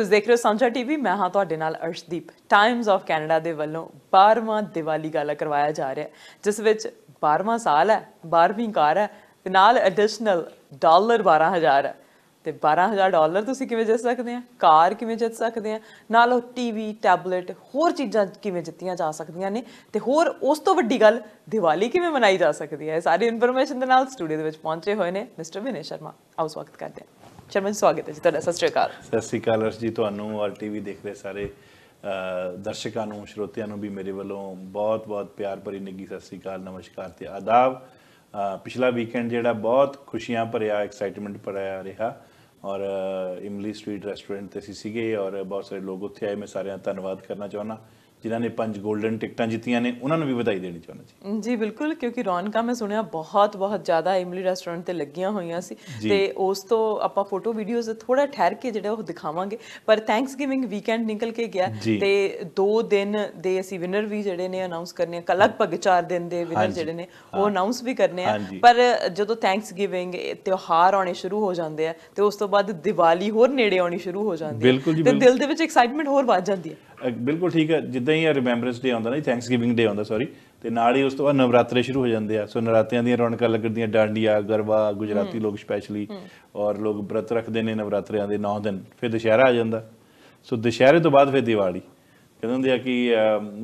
ਤੁਸੀਂ ਦੇਖ ਰਹੇ ਹੋ ਸਾਂਝਾ ਟੀਵੀ ਮੈਂ ਹਾਂ ਤੁਹਾਡੇ ਨਾਲ ਅਰਸ਼ਦੀਪ ਟਾਈਮਸ ਆਫ ਕੈਨੇਡਾ ਦੇ ਵੱਲੋਂ 12ਵਾਂ ਦੀਵਾਲੀ ਗਾਲਾ ਕਰਵਾਇਆ ਜਾ ਰਿਹਾ ਜਿਸ ਵਿੱਚ 12ਵਾਂ ਸਾਲ ਹੈ 12ਵੀਂ ਕਾਰ ਹੈ ਤੇ ਨਾਲ ਐਡੀਸ਼ਨਲ ਡਾਲਰ 12000 ਹੈ ਤੇ 12000 ਡਾਲਰ ਤੁਸੀਂ ਕਿਵੇਂ ਜਿੱਤ ਸਕਦੇ ਆ ਕਾਰ ਕਿਵੇਂ ਜਿੱਤ ਸਕਦੇ ਆ ਨਾਲ ਉਹ ਟੀਵੀ ਟੈਬਲੇਟ ਹੋਰ ਚੀਜ਼ਾਂ ਕਿਵੇਂ ਜਿੱਤੀਆਂ ਜਾ ਸਕਦੀਆਂ ਨੇ ਤੇ ਹੋਰ ਉਸ ਤੋਂ ਵੱਡੀ ਗੱਲ ਦੀਵਾਲੀ ਕਿਵੇਂ ਮਨਾਈ ਜਾ ਸਕਦੀ ਹੈ ਸਾਰੀ ਇਨਫੋਰਮੇਸ਼ਨ ਦੇ ਨਾਲ ਸਟੂਡੀਓ ਦੇ ਵਿੱਚ ਪਹੁੰਚੇ ਹੋਏ ਨੇ ਮਿਸਟਰ ਵਿਨੇ ਸ਼ਰਮਾ ਆਓ ਸਵਾਗਤ ਕਰਦੇ ਹਾਂ ਚਰਮਨ ਸਵਾਗਤ ਹੈ ਜੀ ਤੁਹਾਡਾ ਸਤਿ ਸ਼੍ਰੀ ਅਕਾਲ ਸਤਿ ਸ਼੍ਰੀ ਅਕਾਲ ਅਰਸ਼ ਜੀ ਤੁਹਾਨੂੰ ਆਲ ਟੀਵੀ ਦੇਖ ਰਹੇ ਸਾਰੇ ਦਰਸ਼ਕਾਂ ਨੂੰ ਸ਼ਰੋਤਿਆਂ ਨੂੰ ਵੀ ਮੇਰੇ ਵੱਲੋਂ ਬਹੁਤ-ਬਹੁਤ ਪਿਆਰ ਭਰੀ ਨਿੱਗੀ ਸਤਿ ਸ਼੍ਰੀ ਅਕਾਲ ਨਮਸਕਾਰ ਤੇ ਆਦਾਬ ਪਿਛਲਾ ਵੀਕਐਂਡ ਜਿਹੜਾ ਬਹੁਤ ਖੁਸ਼ੀਆਂ ਭਰਿਆ ਐਕਸਾਈਟਮੈਂਟ ਭਰਿਆ ਰਿਹਾ ਔਰ ਇਮਲੀ ਸਟਰੀਟ ਰੈਸਟੋਰੈਂਟ ਤੇ ਸੀ ਸੀਗੇ ਔਰ ਬਹੁਤ ਸਾਰੇ ਲੋਕ ਉੱਥੇ ਆਏ ਮੈਂ ਸਾਰਿਆਂ ਦਾ ਧੰਨਵਾਦ ਕਰਨਾ ਚਾਹੁੰਦਾ ਜਿਨ੍ਹਾਂ ਨੇ ਪੰਜ 골ਡਨ ਟਿਕਟਾਂ ਜਿੱਤੀਆਂ ਨੇ ਉਹਨਾਂ ਨੂੰ ਵੀ ਵਧਾਈ ਦੇਣੀ ਚਾਹੁੰਦਾ ਜੀ ਜੀ ਬਿਲਕੁਲ ਕਿਉਂਕਿ ਰੌਣਕਾਂ ਮੈਂ ਸੁਣਿਆ ਬਹੁਤ ਬਹੁਤ ਜ਼ਿਆਦਾ ਇਮਲੀ ਰੈਸਟੋਰੈਂਟ ਤੇ ਲੱਗੀਆਂ ਹੋਈਆਂ ਸੀ ਤੇ ਉਸ ਤੋਂ ਆਪਾਂ ਫੋਟੋ ਵੀਡੀਓਜ਼ ਥੋੜਾ ਠਹਿਰ ਕੇ ਜਿਹੜਾ ਉਹ ਦਿਖਾਵਾਂਗੇ ਪਰ ਥੈਂਕਸ ਗਿਵਿੰਗ ਵੀਕਐਂਡ ਨਿਕਲ ਕੇ ਗਿਆ ਤੇ 2 ਦਿਨ ਦੇ ਅਸੀਂ ਵਿਨਰ ਵੀ ਜਿਹੜੇ ਨੇ ਅਨਾਉਂਸ ਕਰਨੇ ਆ ਲਗਭਗ 4 ਦਿਨ ਦੇ ਵਿਨਰ ਜਿਹੜੇ ਨੇ ਉਹ ਅਨਾਉਂਸ ਵੀ ਕਰਨੇ ਆ ਪਰ ਜਦੋਂ ਥੈਂਕਸ ਤਿਉਹਾਰ ਆਉਣੇ ਸ਼ੁਰੂ ਹੋ ਜਾਂਦੇ ਆ ਤੇ ਉਸ ਤੋਂ ਬਾਅਦ ਦੀਵਾਲੀ ਹੋਰ ਨੇੜੇ ਆਉਣੀ ਸ਼ੁਰੂ ਹੋ ਜਾਂਦੀ ਹੈ ਤੇ ਦਿਲ ਦੇ ਵਿੱਚ ਐਕਸਾਈਟਮੈਂਟ ਹੋਰ ਵੱਧ ਜਾਂਦੀ ਹੈ ਬਿਲਕੁਲ ਠੀਕ ਹੈ ਜਿੱਦਾਂ ਹੀ ਇਹ ਰਿਮੈਂਬਰੈਂਸ ਡੇ ਆਉਂਦਾ ਨਾ ਥੈਂਕਸ ਡੇ ਆਉਂਦਾ ਸੌਰੀ ਤੇ ਨਾਲ ਹੀ ਉਸ ਤੋਂ ਬਾਅਦ ਨਵਰਾਤਰੇ ਸ਼ੁਰੂ ਹੋ ਜਾਂਦੇ ਆ ਸੋ ਨਰਾਤਿਆਂ ਦੀਆਂ ਰੌਣਕਾਂ ਲੱਗਦੀਆਂ ਡਾਂਡੀਆ ਗਰਵਾ ਗੁਜਰਾਤੀ ਲੋਕ ਸਪੈਸ਼ਲੀ ਔਰ ਲੋਕ ਬ੍ਰਤ ਰੱਖਦੇ ਨੇ ਨਵਰਾਤਰਿਆਂ ਦੇ 9 ਦਿਨ ਫਿਰ ਦੁਸ਼ਹਿਰਾ ਆ ਜਾਂਦਾ ਸੋ ਦੁਸ਼ਹਿਰੇ ਤੋਂ ਬਾਅਦ ਫਿਰ ਦੀਵਾਲੀ ਕਹਿੰਦੇ ਹੁੰਦੇ ਆ ਕਿ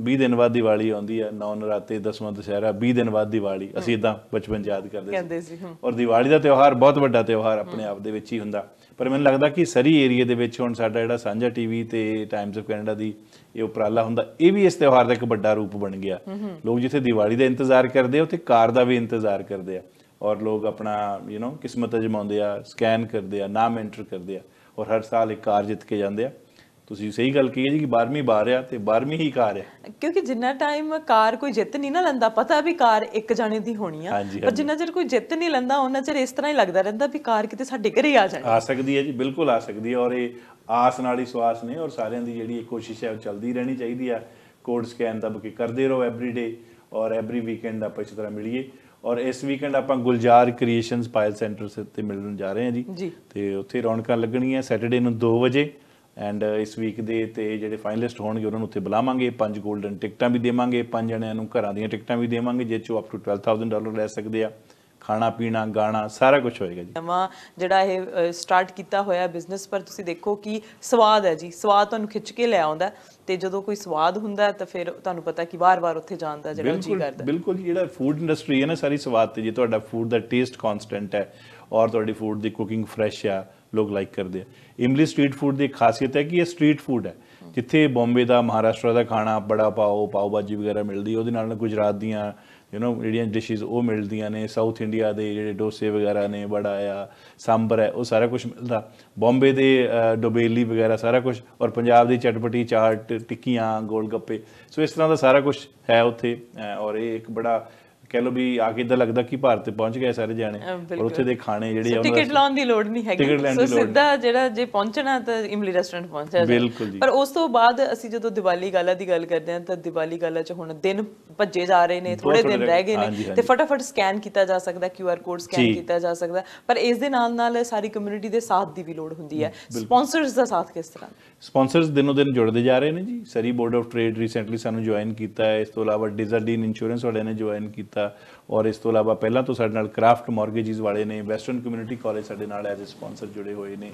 20 ਦਿਨ ਬਾਅਦ ਦੀਵਾਲੀ ਆਉਂਦੀ ਆ ਨੌ ਨਰਾਤੇ ਦਸਵਾਂ ਦੁਸ਼ਹਿਰਾ 20 ਦਿਨ ਬਾਅਦ ਦੀਵਾਲੀ ਅਸੀਂ ਇਦਾਂ ਬਚਪਨ ਯਾਦ ਕਰਦੇ ਸੀ ਔਰ ਦੀਵਾਲੀ ਦਾ ਤਿਉਹਾਰ ਬਹੁਤ ਵੱਡਾ ਤਿਉਹਾਰ ਆਪਣੇ ਆਪ ਦੇ ਵਿੱਚ ਹੀ ਹੁੰਦਾ ਪਰ ਮੈਨੂੰ ਲੱਗਦਾ ਕਿ ਸਰੀ ਏਰੀਆ ਦੇ ਵਿੱਚ ਹੁਣ ਸਾਡਾ ਜਿਹੜਾ ਸਾਂਝਾ ਟੀਵੀ ਤੇ ਟਾਈਮਸ ਆਫ ਕੈਨੇਡਾ ਦੀ ਇਹ ਉਪਰਾਲਾ ਹੁੰਦਾ ਇਹ ਵੀ ਇਸ ਤਿਉਹਾਰ ਦਾ ਇੱਕ ਵੱਡਾ ਰੂਪ ਬਣ ਗਿਆ ਲੋਕ ਜਿੱਥੇ ਦੀਵਾਲੀ ਦਾ ਇੰਤਜ਼ਾਰ ਕਰਦੇ ਉੱਥੇ ਕਾਰ ਦਾ ਵੀ ਇੰਤਜ਼ਾਰ ਕਰਦੇ ਆ ਔਰ ਲੋਕ ਆਪਣਾ ਯੂ نو ਕਿਸਮਤ ਅਜਮਾਉਂਦੇ ਆ ਸਕੈਨ ਕਰਦੇ ਆ ਨਾਮ ਐਂਟਰ ਕਰਦੇ ਆ ਔਰ ਹਰ ਸਾਲ ਇੱਕ ਕਾਰ ਜਿੱਤ ਕੇ ਜਾਂਦੇ ਆ ਤੁਸੀਂ ਸਹੀ ਗੱਲ ਕਹੀ ਹੈ ਜੀ ਕਿ 12ਵੀਂ ਬਾਰ ਆ ਤੇ 12ਵੀਂ ਹੀ ਕਾਰ ਹੈ ਕਿਉਂਕਿ ਜਿੰਨਾ ਟਾਈਮ ਕਾਰ ਕੋਈ ਜਿੱਤ ਨਹੀਂ ਨਾ ਲੰਦਾ ਪਤਾ ਵੀ ਕਾਰ ਇੱਕ ਜਾਣੇ ਦੀ ਹੋਣੀ ਆ ਪਰ ਜਿੰਨਾ ਚਿਰ ਕੋਈ ਜਿੱਤ ਨਹੀਂ ਲੰਦਾ ਉਹਨਾਂ ਚਿਰ ਇਸ ਤਰ੍ਹਾਂ ਹੀ ਲੱਗਦਾ ਰਹਿੰਦਾ ਵੀ ਕਾਰ ਕਿਤੇ ਸਾਡੇ ਘਰੇ ਆ ਜਾਣੀ ਆ ਸਕਦੀ ਹੈ ਜੀ ਬਿਲਕੁਲ ਆ ਸਕਦੀ ਹੈ ਔਰ ਇਹ ਆਸ ਨਾਲ ਹੀ ਸਵਾਸ ਨੇ ਔਰ ਸਾਰਿਆਂ ਦੀ ਜਿਹੜੀ ਕੋਸ਼ਿਸ਼ ਹੈ ਉਹ ਚਲਦੀ ਰਹਿਣੀ ਚਾਹੀਦੀ ਆ ਕੋਡ ਸਕੈਨ ਦਾ ਬਕੀ ਕਰਦੇ ਰਹੋ ਐਵਰੀ ਡੇ ਔਰ ਐਵਰੀ ਵੀਕਐਂਡ ਆਪਾਂ ਇਸ ਤਰ੍ਹਾਂ ਮਿਲੀਏ ਔਰ ਇਸ ਵੀਕਐਂਡ ਆਪਾਂ ਗੁਲਜ਼ਾਰ ਕ੍ਰੀਏਸ਼ਨਸ ਪਾਇਲ ਸੈਂਟਰ ਤੇ ਮਿਲਣ ਜਾ ਰਹੇ ਹਾਂ ਜੀ ਤੇ ਉੱਥੇ ਰੌਣਕਾਂ ਲੱਗਣੀਆਂ ਸੈਟਰਡੇ ਨੂੰ 2 ਵਜੇ ਐਂਡ uh, ਇਸ ਵੀਕ ਦੇ ਤੇ ਜਿਹੜੇ ਫਾਈਨਲਿਸਟ ਹੋਣਗੇ ਉਹਨਾਂ ਨੂੰ ਉੱਥੇ ਬੁਲਾਵਾਂਗੇ ਪੰਜ 골ਡਨ ਟਿਕਟਾਂ ਵੀ ਦੇਵਾਂਗੇ ਪੰਜ ਜਣਿਆਂ ਨੂੰ ਘਰਾਂ ਦੀਆਂ ਟਿਕਟਾਂ ਵੀ ਦੇਵਾਂਗੇ ਜਿਸ ਚੋਂ ਅਪ ਟੂ 12000 ਡਾਲਰ ਲੈ ਸਕਦੇ ਆ ਖਾਣਾ ਪੀਣਾ ਗਾਣਾ ਸਾਰਾ ਕੁਝ ਹੋਏਗਾ ਜੀ ਨਵਾਂ ਜਿਹੜਾ ਇਹ ਸਟਾਰਟ ਕੀਤਾ ਹੋਇਆ ਬਿਜ਼ਨਸ ਪਰ ਤੁਸੀਂ ਦੇਖੋ ਕਿ ਸਵਾਦ ਹੈ ਜੀ ਸਵਾਦ ਤੁਹਾਨੂੰ ਖਿੱਚ ਕੇ ਲੈ ਆਉਂਦਾ ਤੇ ਜਦੋਂ ਕੋਈ ਸਵਾਦ ਹੁੰਦਾ ਤਾਂ ਫਿਰ ਤੁਹਾਨੂੰ ਪਤਾ ਕਿ ਵਾਰ-ਵਾਰ ਉੱਥੇ ਜਾਣ ਦਾ ਜਿਹੜਾ ਜੀ ਕਰਦਾ ਬਿਲਕੁਲ ਜਿਹੜਾ ਫੂਡ ਇੰਡਸਟਰੀ ਹੈ ਨਾ ਸਾਰੀ ਸਵਾਦ ਤੇ ਜੇ ਤੁਹਾਡਾ ਫੂਡ ਦਾ ਟੇਸਟ ਕਨਸਟੈਂਟ ਹੈ ਔਰ ਤੁਹਾਡੀ ਫੂਡ ਦੀ ਕੁਕਿੰਗ ਫਰੈਸ਼ ਆ ਲੋਕ ਲਾਈਕ ਕਰਦੇ ਆ ਇਮਲੀ ਸਟਰੀਟ ਫੂਡ ਦੀ ਖਾਸੀਅਤ ਹੈ ਕਿ ਇਹ ਸਟਰੀਟ ਫੂਡ ਹੈ ਜਿੱਥੇ ਬੰਬੇ ਦਾ ਮਹਾਰਾਸ਼ਟਰ ਦਾ ਖਾਣਾ ਬੜਾ ਪਾਓ ਪਾਓ ਭਾਜੀ ਵਗੈਰਾ ਮਿਲਦੀ ਉਹਦੇ ਨਾਲ ਗੁਜਰਾਤ ਦੀਆਂ ਯੂ نو ਜਿਹੜੀਆਂ ਡਿਸ਼ਿਸ ਉਹ ਮਿਲਦੀਆਂ ਨੇ ਸਾਊਥ ਇੰਡੀਆ ਦੇ ਜਿਹੜੇ ਡੋਸੇ ਵਗੈਰਾ ਨੇ ਬੜਾ ਆ ਸਾਂਬਰ ਹੈ ਉਹ ਸਾਰਾ ਕੁਝ ਮਿਲਦਾ ਬੰਬੇ ਦੇ ਡੋਬੇਲੀ ਵਗੈਰਾ ਸਾਰਾ ਕੁਝ ਔਰ ਪੰਜਾਬ ਦੀ ਚਟਪਟੀ ਚਾਟ ਟਿੱਕੀਆਂ ਗੋਲ ਗੱਪੇ ਸੋ ਇਸ ਤਰ੍ਹਾਂ ਦਾ ਸਾਰਾ ਕੁਝ ਹੈ ਉੱਥੇ ਔਰ ਇਹ ਇੱਕ ਬੜਾ ਕਹਿ ਲੋ ਵੀ ਆ ਕੇ ਇਦਾਂ ਲੱਗਦਾ ਕਿ ਭਾਰਤ ਤੇ ਪਹੁੰਚ ਗਏ ਸਾਰੇ ਜਾਣੇ ਔਰ ਉੱਥੇ ਦੇ ਖਾਣੇ ਜਿਹੜੇ ਆ ਟਿਕਟ ਲਾਉਣ ਦੀ ਲੋੜ ਨਹੀਂ ਹੈਗੀ ਸੋ ਸਿੱਧਾ ਜਿਹੜਾ ਜੇ ਪਹੁੰਚਣਾ ਤਾਂ ਇਮਲੀ ਰੈਸਟੋਰੈਂਟ ਪਹੁੰਚਿਆ ਬਿਲਕੁਲ ਪਰ ਉਸ ਤੋਂ ਬਾਅਦ ਅਸੀਂ ਜਦੋਂ ਦੀਵਾਲੀ ਗਾਲਾ ਦੀ ਗੱਲ ਕਰਦੇ ਹਾਂ ਤਾਂ ਦੀਵਾਲੀ ਗਾਲਾ 'ਚ ਹੁਣ ਦਿਨ ਭੱਜੇ ਜਾ ਰਹੇ ਨੇ ਥੋੜੇ ਦਿਨ ਰਹਿ ਗਏ ਨੇ ਤੇ ਫਟਾਫਟ ਸਕੈਨ ਕੀਤਾ ਜਾ ਸਕਦਾ ਕਿਊਆਰ ਕੋਡ ਸਕੈਨ ਕੀਤਾ ਜਾ ਸਕਦਾ ਪਰ ਇਸ ਦੇ ਨਾਲ ਨਾਲ ਸਾਰੀ ਕਮਿਊਨਿਟੀ ਦੇ ਸਾਥ ਦੀ ਵੀ ਲੋੜ ਹੁੰਦੀ ਹੈ ਸਪਾਂਸਰਸ ਦਾ ਸਾਥ ਕਿਸ ਤਰ੍ਹਾਂ ਸਪਾਂਸਰਸ ਦਿਨੋ ਦਿਨ ਜੁੜਦੇ ਜਾ ਰਹੇ ਨੇ ਜੀ Surrey board of trade recently ਸਾਨੂੰ ਜੁਆਇਨ ਕੀਤਾ ਹੈ ਇਸ ਤੋਂ ਇਲਾਵਾ ਡਿਜ਼ਰਡੀਨ ਇੰਸ਼ੋਰੈਂਸ ਵਾਲਿਆਂ ਨੇ ਜੁਆਇਨ ਕੀਤਾ ਕੀਤਾ ਔਰ ਇਸ ਤੋਂ ਇਲਾਵਾ ਪਹਿਲਾਂ ਤੋਂ ਸਾਡੇ ਨਾਲ ਕ੍ਰਾਫਟ ਮਾਰਗੇਜਸ ਵਾਲੇ ਨੇ ਵੈਸਟਰਨ ਕਮਿਊਨਿਟੀ ਕਾਲਜ ਸਾਡੇ ਨਾਲ ਐਜ਼ ਅ ਸਪਾਂਸਰ ਜੁੜੇ ਹੋਏ ਨੇ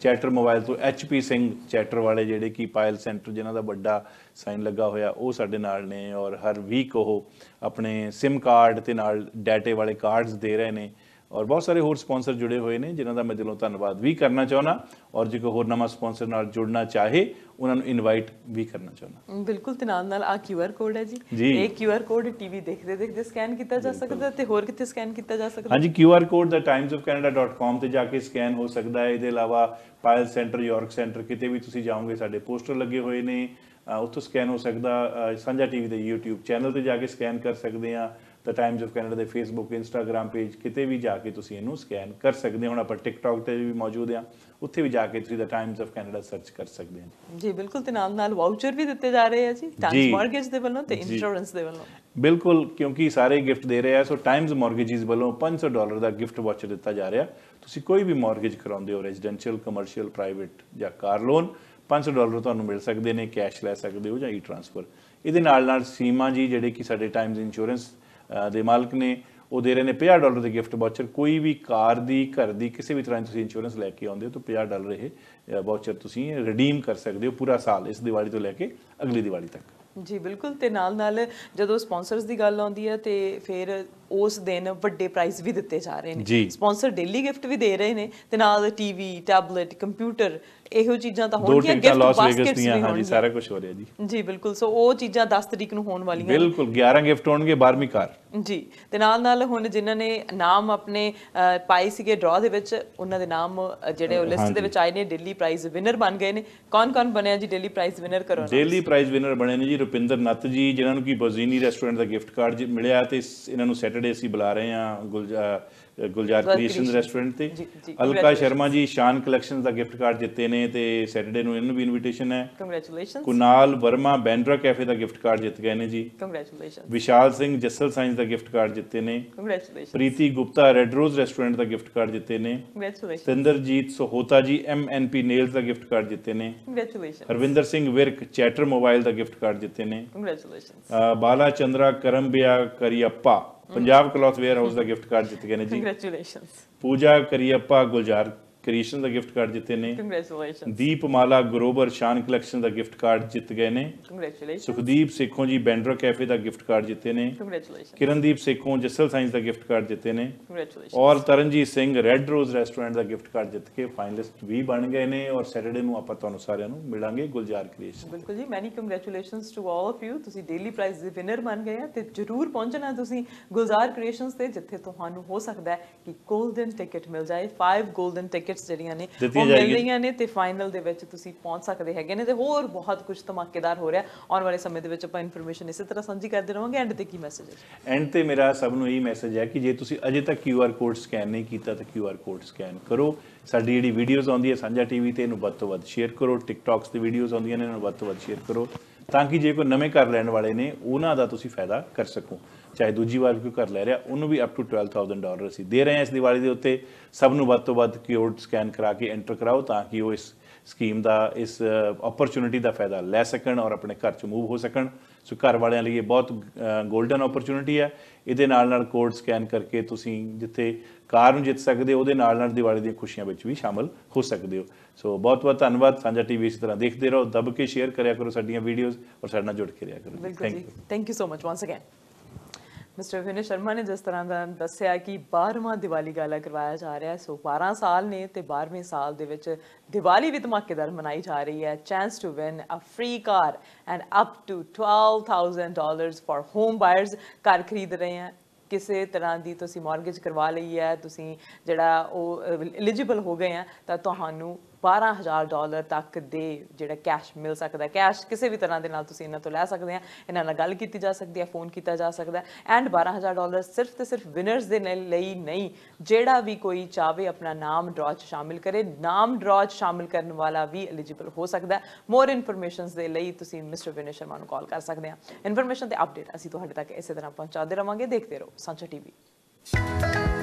ਚੈਟਰ ਮੋਬਾਈਲ ਤੋਂ ਐਚਪੀ ਸਿੰਘ ਚੈਟਰ ਵਾਲੇ ਜਿਹੜੇ ਕਿ ਪਾਇਲ ਸੈਂਟਰ ਜਿਨ੍ਹਾਂ ਦਾ ਵੱਡਾ ਸਾਈਨ ਲੱਗਾ ਹੋਇਆ ਉਹ ਸਾਡੇ ਨਾਲ ਨੇ ਔਰ ਹਰ ਵੀਕ ਉਹ ਆਪਣੇ ਸਿਮ ਕਾਰਡ ਤੇ ਨਾਲ ਡਾਟੇ ਵਾਲੇ ਕਾਰਡਸ ਦੇ ਰਹੇ ਨੇ ਔਰ ਬਹੁਤ ਸਾਰੇ ਹੋਰ ਸਪਾਂਸਰ ਜੁੜੇ ਹੋਏ ਨੇ ਜਿਨ੍ਹਾਂ ਦਾ ਮੈਂ ਦਿਲੋਂ ਧੰਨਵਾਦ ਵੀ ਕਰਨਾ ਚਾਹਣਾ ਔਰ ਜੇ ਕੋਈ ਹੋਰ ਨਵਾਂ ਸਪਾਂਸਰ ਨਾਲ ਜੁੜਨਾ ਚਾਹੇ ਉਹਨਾਂ ਨੂੰ ਇਨਵਾਈਟ ਵੀ ਕਰਨਾ ਚਾਹਣਾ ਬਿਲਕੁਲ ਤੇ ਨਾਲ ਨਾਲ ਆ ਕਿਊਆਰ ਕੋਡ ਹੈ ਜੀ ਇਹ ਕਿਊਆਰ ਕੋਡ ਟੀਵੀ ਦੇਖਦੇ ਦੇਖਦੇ ਸਕੈਨ ਕੀਤਾ ਜਾ ਸਕਦਾ ਤੇ ਹੋਰ ਕਿਤੇ ਸਕੈਨ ਕੀਤਾ ਜਾ ਸਕਦਾ ਹਾਂਜੀ ਕਿਊਆਰ ਕੋਡ ਦਾ timesofcanada.com ਤੇ ਜਾ ਕੇ ਸਕੈਨ ਹੋ ਸਕਦਾ ਹੈ ਇਹਦੇ ਇਲਾਵਾ ਪਾਇਲ ਸੈਂਟਰ ਯਾਰਕ ਸੈਂਟਰ ਕਿਤੇ ਵੀ ਤੁਸੀਂ ਜਾਓਗੇ ਸਾਡੇ ਪੋਸਟਰ ਲੱਗੇ ਹੋਏ ਨੇ ਉੱਥੋਂ ਸਕੈਨ ਹੋ ਸਕਦਾ ਸੰਜਾ ਟੀਵੀ ਦੇ YouTube ਚੈਨਲ ਤੇ ਜਾ ਕੇ ਸਕੈਨ ਕਰ ਸਕਦੇ ਆ ਦਾ ਟਾਈਮਸ ਆਫ ਕੈਨੇਡਾ ਦੇ ਫੇਸਬੁੱਕ ਇੰਸਟਾਗ੍ਰam ਪੇਜ ਕਿਤੇ ਵੀ ਜਾ ਕੇ ਤੁਸੀਂ ਇਹਨੂੰ ਸਕੈਨ ਕਰ ਸਕਦੇ ਹੋ ਹੁਣ ਆਪਾਂ ਟਿਕਟੌਕ ਤੇ ਵੀ ਮੌਜੂਦ ਆ ਉੱਥੇ ਵੀ ਜਾ ਕੇ ਤੁਸੀਂ the Times of Canada search ਕਰ ਸਕਦੇ ਹੋ ਜੀ ਬਿਲਕੁਲ ਤੇ ਨਾਲ ਨਾਲ ਵਾਊਚਰ ਵੀ ਦਿੱਤੇ ਜਾ ਰਹੇ ਆ ਜੀ ਟਾਈਮਸ ਮਾਰਗੇਜ ਦੇ ਵੱਲੋਂ ਤੇ ਇੰਸ਼ੋਰੈਂਸ ਦੇ ਵੱਲੋਂ ਬਿਲਕੁਲ ਕਿਉਂਕਿ ਸਾਰੇ ਗਿਫਟ ਦੇ ਰਹੇ ਆ ਸੋ ਟਾਈਮਸ ਮਾਰਗੇਜਸ ਵੱਲੋਂ 500 ਡਾਲਰ ਦਾ ਗਿਫਟ ਵਾਊਚਰ ਦਿੱਤਾ ਜਾ ਰਿਹਾ ਤੁਸੀਂ ਕੋਈ ਵੀ ਮਾਰਗੇਜ ਕਰਾਉਂਦੇ ਹੋ ਰੈਜ਼ੀਡੈਂਸ਼ੀਅਲ ਕਮਰਸ਼ੀਅਲ ਪ੍ਰਾਈਵੇਟ ਜਾਂ ਕਾਰ ਲੋਨ 500 ਡਾਲਰ ਤੁਹਾਨੂੰ ਮਿਲ ਸਕਦੇ ਨੇ ਕੈਸ਼ ਲੈ ਸਕਦੇ ਹੋ ਜਾਂ ਈ ਟ੍ਰਾਂਸਫਰ ਇਹਦੇ ਨਾਲ ਨਾਲ ਸੀਮਾ ਜੀ ਜਿਹੜੇ ਕਿ ਸਾਡੇ ਟਾਈਮਸ ਇੰਸ਼ੋਰੈਂਸ ਦੇ ਮਾਲਕ ਨੇ ਉਹ ਦੇ ਰਹੇ ਨੇ 50 ਡਾਲਰ ਦੇ ਗਿਫਟ ਵਾਚਰ ਕੋਈ ਵੀ ਕਾਰ ਦੀ ਘਰ ਦੀ ਕਿਸੇ ਵੀ ਤਰ੍ਹਾਂ ਤੁਸੀਂ ਇੰਸ਼ੋਰੈਂਸ ਲੈ ਕੇ ਆਉਂਦੇ ਹੋ ਤਾਂ 50 ਡਾਲਰ ਇਹ ਵਾਚਰ ਤੁਸੀਂ ਰੀਡੀਮ ਕਰ ਸਕਦੇ ਹੋ ਪੂਰਾ ਸਾਲ ਇਸ ਦੀਵਾਲੀ ਤੋਂ ਲੈ ਕੇ ਅਗਲੀ ਦੀਵਾਲੀ ਤੱਕ ਜੀ ਬਿਲਕੁਲ ਤੇ ਨਾਲ ਨਾਲ ਜਦੋਂ ਸਪਾਂਸਰਸ ਦੀ ਗੱਲ ਆਉਂਦੀ ਹੈ ਤੇ ਫਿਰ ਉਸ ਦਿਨ ਵੱਡੇ ਪ੍ਰਾਈਜ਼ ਵੀ ਦਿੱਤੇ ਜਾ ਰਹੇ ਨੇ ਸਪਾਂਸਰ ਡੇਲੀ ਗਿਫਟ ਵੀ ਦੇ ਰਹੇ ਨੇ ਤੇ ਨਾਲ ਟੀਵੀ ਟੈਬਲੇਟ ਕੰਪਿਊਟਰ ਇਹੋ ਚੀਜ਼ਾਂ ਤਾਂ ਹੋਣਗੀਆਂ ਗਿਫਟ ਬਾਸਕਟਸ ਵੀ ਹਾਂਜੀ ਸਾਰਾ ਕੁਝ ਹੋ ਰਿਹਾ ਜੀ ਜੀ ਬਿਲਕੁਲ ਸੋ ਉਹ ਚੀਜ਼ਾਂ 10 ਤਰੀਕ ਨੂੰ ਹੋਣ ਵਾਲੀਆਂ ਬਿਲਕੁਲ 11 ਗਿਫਟ ਹੋਣਗੇ 12ਵੀਂ ਕਾਰ ਜੀ ਤੇ ਨਾਲ ਨਾਲ ਹੁਣ ਜਿਨ੍ਹਾਂ ਨੇ ਨਾਮ ਆਪਣੇ ਪਾਈ ਸੀਗੇ ਡਰਾ ਦੇ ਵਿੱਚ ਉਹਨਾਂ ਦੇ ਨਾਮ ਜਿਹੜੇ ਉਹ ਲਿਸਟ ਦੇ ਵਿੱਚ ਆਏ ਨੇ ਦਿੱਲੀ ਪ੍ਰਾਈਜ਼ ਵਿਨਰ ਬਣ ਗਏ ਨੇ ਕੌਣ-ਕੌਣ ਬਣਿਆ ਜੀ ਦਿੱਲੀ ਪ੍ਰਾਈਜ਼ ਵਿਨਰ ਕਰੋ ਦਿੱਲੀ ਪ੍ਰਾਈਜ਼ ਵਿਨਰ ਬਣੇ ਨੇ ਜੀ ਰੁਪਿੰਦਰ ਨੱਤ ਜੀ ਜਿਨ੍ਹਾਂ ਨੂੰ ਕੀ ਬਜ਼ੀਨੀ ਰੈਸਟੋਰੈਂਟ ਦਾ ਗਿਫਟ ਕਾਰਡ ਮਿਲਿਆ ਤੇ ਇਹਨਾਂ ਨੂੰ ਸੈਟ ਸੈਟਰਡੇ ਅਸੀਂ ਬੁਲਾ ਰਹੇ ਹਾਂ ਗੁਲਜ਼ਾਰ ਕ੍ਰੀਏਸ਼ਨ ਰੈਸਟੋਰੈਂਟ ਤੇ ਅਲਕਾ ਸ਼ਰਮਾ ਜੀ ਸ਼ਾਨ ਕਲੈਕਸ਼ਨਸ ਦਾ ਗਿਫਟ ਕਾਰਡ ਜਿੱਤੇ ਨੇ ਤੇ ਸੈਟਰਡੇ ਨੂੰ ਇਹਨਾਂ ਨੂੰ ਵੀ ਇਨਵੀਟੇਸ਼ਨ ਹੈ ਕੰਗ੍ਰੈਚੁਲੇਸ਼ਨਸ ਕੁਨਾਲ ਵਰਮਾ ਬੈਂਡਰਾ ਕੈਫੇ ਦਾ ਗਿਫਟ ਕਾਰਡ ਜਿੱਤ ਗਏ ਨੇ ਜੀ ਕੰਗ੍ਰੈਚੁਲੇਸ਼ਨਸ ਵਿਸ਼ਾਲ ਸਿੰਘ ਜੱਸਲ ਸਾਇੰਸ ਦਾ ਗਿਫਟ ਕਾਰਡ ਜਿੱਤੇ ਨੇ congratulations Preeti Gupta red rose restaurant ਦਾ ਗਿਫਟ ਕਾਰਡ ਜਿੱਤੇ ਨੇ congratulations Sinderjit Sohota ji M N P nails ਦਾ ਗਿਫਟ ਕਾਰਡ ਜਿੱਤੇ ਨੇ congratulations Harvinder Singh Virk chatter mobile ਦਾ ਗਿਫਟ ਕਾਰਡ ਜਿੱਤੇ ਨੇ congratulations Bala Chandra Karambiah Kariappa Punjab cloth warehouse ਦਾ ਗਿਫਟ ਕਾਰਡ ਜਿੱਤ ਗਏ ਨੇ ਜੀ ਕੰਗ੍ਰੈਚੁਲੇਸ਼ਨਸ ਪੂਜਾ ਕਰੀਅੱਪਾ ਗੁਲਜ਼ਾਰ ਕ੍ਰੀਸ਼ਨ ਦਾ ਗਿਫਟ ਕਾਰਡ ਜਿੱਤੇ ਨੇ ਕੰਗ੍ਰੈਚੁਲੇਸ਼ਨ ਦੀਪਮਾਲਾ ਗਰੋਬਰ ਸ਼ਾਨ ਕਲੈਕਸ਼ਨ ਦਾ ਗਿਫਟ ਕਾਰਡ ਜਿੱਤ ਗਏ ਨੇ ਕੰਗ੍ਰੈਚੁਲੇਸ਼ਨ ਸੁਖਦੀਪ ਸੇਖੋਂ ਜੀ ਬੈਂਡਰ ਕੈਫੇ ਦਾ ਗਿਫਟ ਕਾਰਡ ਜਿੱਤੇ ਨੇ ਕੰਗ੍ਰੈਚੁਲੇਸ਼ਨ ਕਿਰਨਦੀਪ ਸੇਖੋਂ ਜਸਲ ਸਾਇੰਸ ਦਾ ਗਿਫਟ ਕਾਰਡ ਜਿੱਤੇ ਨੇ ਕੰਗ੍ਰੈਚੁਲੇਸ਼ਨ ਔਰ ਤਰਨਜੀਤ ਸਿੰਘ ਰੈੱਡ ਰੋਜ਼ ਰੈਸਟੋਰੈਂਟ ਦਾ ਗਿਫਟ ਕਾਰਡ ਜਿੱਤ ਕੇ ਫਾਈਨਲਿਸਟ ਵੀ ਬਣ ਗਏ ਨੇ ਔਰ ਸੈਟਰਡੇ ਨੂੰ ਆਪਾਂ ਤੁਹਾਨੂੰ ਸਾਰਿਆਂ ਨੂੰ ਮਿਲਾਂਗੇ ਗੁਲਜ਼ਾਰ ਕ੍ਰੀਏਸ਼ਨ ਬਿਲਕੁਲ ਜੀ many congratulations to all of you ਤੁਸੀਂ ਡੇਲੀ ਪ੍ਰਾਈਜ਼ ਦੇ ਵਿਨਰ ਬਣ ਗਏ ਆ ਤੇ ਜਰੂਰ ਪਹੁੰਚਣਾ ਤੁਸੀਂ ਗੁਲਜ਼ਾਰ ਕ੍ਰੀਏਸ਼ਨਸ ਤੇ ਜਿੱਥੇ ਤੁਹਾਨੂੰ ਹੋ ਸਕਦਾ ਹੈ ਕਿ 골ਡਨ ਟਿਕਟ ਮਿਲ ਜਾਏ 5 골ਡਨ ਟਿਕਟ ਟਿਕਟਸ ਜਿਹੜੀਆਂ ਨੇ ਉਹ ਮਿਲ ਰਹੀਆਂ ਨੇ ਤੇ ਫਾਈਨਲ ਦੇ ਵਿੱਚ ਤੁਸੀਂ ਪਹੁੰਚ ਸਕਦੇ ਹੈਗੇ ਨੇ ਤੇ ਹੋਰ ਬਹੁਤ ਕੁਝ ਧਮਾਕੇਦਾਰ ਹੋ ਰਿਹਾ ਆਉਣ ਵਾਲੇ ਸਮੇਂ ਦੇ ਵਿੱਚ ਆਪਾਂ ਇਨਫੋਰਮੇਸ਼ਨ ਇਸੇ ਤਰ੍ਹਾਂ ਸਾਂਝੀ ਕਰਦੇ ਰਹਾਂਗੇ ਐਂਡ ਤੇ ਕੀ ਮੈਸੇਜ ਹੈ ਐਂਡ ਤੇ ਮੇਰਾ ਸਭ ਨੂੰ ਇਹ ਮੈਸੇਜ ਹੈ ਕਿ ਜੇ ਤੁਸੀਂ ਅਜੇ ਤੱਕ QR ਕੋਡ ਸਕੈਨ ਨਹੀਂ ਕੀਤਾ ਤਾਂ QR ਕੋਡ ਸਕੈਨ ਕਰੋ ਸਾਡੀ ਜਿਹੜੀ ਵੀਡੀਓਜ਼ ਆਉਂਦੀ ਹੈ ਸਾਂਝਾ ਟੀਵੀ ਤੇ ਇਹਨੂੰ ਵੱਧ ਤੋਂ ਵੱਧ ਸ਼ੇਅਰ ਕਰੋ ਟਿਕਟੌਕਸ ਤੇ ਵੀਡੀਓਜ਼ ਆਉਂਦੀਆਂ ਨੇ ਇਹਨਾਂ ਨੂੰ ਵੱਧ ਤੋਂ ਵੱਧ ਸ਼ੇਅਰ ਕਰੋ ਤਾਂ ਕਿ ਜੇ ਕੋਈ ਨਵੇਂ ਘਰ ਲੈਣ ਵਾਲੇ ਨੇ ਉਹਨਾਂ ਦਾ ਤੁਸੀਂ ਫਾਇਦਾ ਕਰ ਸਕੋ ਚਾਹੇ ਦੂਜੀ ਵਾਰ ਵੀ ਕਰ ਲੈ ਰਿਹਾ ਉਹਨੂੰ ਵੀ ਅਪ ਟੂ 12000 ਡਾਲਰ ਅਸੀਂ ਦੇ ਰਹੇ ਹਾਂ ਇਸ ਦੀਵਾਲੀ ਦੇ ਉੱਤੇ ਸਭ ਨੂੰ ਵੱਧ ਤੋਂ ਵੱਧ ਕਿਊਡ ਸਕੈਨ ਕਰਾ ਕੇ ਐਂਟਰ ਕਰਾਓ ਤਾਂ ਕਿ ਉਹ ਇਸ ਸਕੀਮ ਦਾ ਇਸ ਓਪਰਚ्युनिटी ਦਾ ਫਾਇਦਾ ਲੈ ਸਕਣ ਔਰ ਆਪਣੇ ਘਰ ਚ ਮੂਵ ਹੋ ਸਕਣ ਸੋ ਘਰ ਵਾਲਿਆਂ ਲਈ ਇਹ ਬਹੁਤ 골ਡਨ ਓਪਰਚ्युनिटी ਹੈ ਇਹਦੇ ਨਾਲ ਨਾਲ ਕੋਡ ਸਕੈਨ ਕਰਕੇ ਤੁਸੀਂ ਜਿੱਥੇ ਕਾਰ ਨੂੰ ਜਿੱਤ ਸਕਦੇ ਹੋ ਉਹਦੇ ਨਾਲ ਨਾਲ ਦੀਵਾਲੀ ਦੀਆਂ ਖੁਸ਼ੀਆਂ ਵਿੱਚ ਵੀ ਸ਼ਾਮਲ ਹੋ ਸਕਦੇ ਹੋ ਸੋ ਬਹੁਤ ਬਹੁਤ ਧੰਨਵਾਦ ਸਾਂਝਾ ਟੀਵੀ ਇਸ ਤਰ੍ਹਾਂ ਦੇਖਦੇ ਰਹੋ ਦਬ ਕੇ ਸ਼ੇਅਰ ਕਰਿਆ ਕਰੋ ਸਾਡੀਆਂ ਵੀਡੀਓਜ਼ ਔਰ ਸਾਡੇ ਨਾਲ ਜੁੜ ਕੇ ਰਿਹਾ ਕਰੋ thank you thank you so much once again mister Vinay Sharma ਨੇ ਜਿਸ ਤਰ੍ਹਾਂ ਦਾ ਦੱਸਿਆ ਕਿ 12ਵਾਂ ਦੀਵਾਲੀ ਗਾਲਾ ਕਰਵਾਇਆ ਜਾ ਰਿਹਾ ਹੈ ਸੋ 12 ਸਾਲ ਨੇ ਤੇ 12ਵੇਂ ਸਾਲ ਦੇ ਵਿੱਚ ਦੀਵਾਲੀ ਵੀ ਧਮਾਕੇਦਾਰ ਮਨਾਈ ਜਾ ਰਹੀ ਹੈ chance to win a free car and up to 12000 dollars for home buyers car ਖਰੀਦ ਰਹੇ ਹਨ ਕਿਸੇ ਤਰ੍ਹਾਂ ਦੀ ਤੁਸੀਂ ਮਾਰਗੇਜ ਕਰਵਾ ਲਈ ਹੈ ਤੁਸੀਂ ਜਿਹੜਾ ਉਹ ਐਲੀਜੀਬਲ ਹੋ ਗਏ ਆ ਤਾਂ ਤੁਹਾਨੂੰ 12000 ਡਾਲਰ ਤੱਕ ਦੇ ਜਿਹੜਾ ਕੈਸ਼ ਮਿਲ ਸਕਦਾ ਕੈਸ਼ ਕਿਸੇ ਵੀ ਤਰ੍ਹਾਂ ਦੇ ਨਾਲ ਤੁਸੀਂ ਇਹਨਾਂ ਤੋਂ ਲੈ ਸਕਦੇ ਆ ਇਹਨਾਂ ਨਾਲ ਗੱਲ ਕੀਤੀ ਜਾ ਸਕਦੀ ਹੈ ਫੋਨ ਕੀਤਾ ਜਾ ਸਕਦਾ ਐਂਡ 12000 ਡਾਲਰ ਸਿਰਫ ਤੇ ਸਿਰਫ ਵਿਨਰਸ ਦੇ ਲਈ ਨਹੀਂ ਜਿਹੜਾ ਵੀ ਕੋਈ ਚਾਵੇ ਆਪਣਾ ਨਾਮ ਡਰਾਅ 'ਚ ਸ਼ਾਮਿਲ ਕਰੇ ਨਾਮ ਡਰਾਅ 'ਚ ਸ਼ਾਮਿਲ ਕਰਨ ਵਾਲਾ ਵੀ ਐਲੀਜੀਬਲ ਹੋ ਸਕਦਾ ਮੋਰ ਇਨਫੋਰਮੇਸ਼ਨਸ ਦੇ ਲਈ ਤੁਸੀਂ ਮਿਸਟਰ ਵਿਨਰ ਸ਼ਰਮਾ ਨੂੰ ਕਾਲ ਕਰ ਸਕਦੇ ਆ ਇਨਫੋਰਮੇਸ਼ਨ ਤੇ ਅਪਡੇਟ ਅਸੀਂ ਤੁਹਾਡੇ ਤੱਕ ਇਸੇ ਤਰ੍ਹਾਂ ਪਹੁੰਚਾਉਂਦੇ ਰਵਾਂਗੇ ਦੇਖਦੇ ਰਹੋ ਸਾਂਝਾ ਟੀਵੀ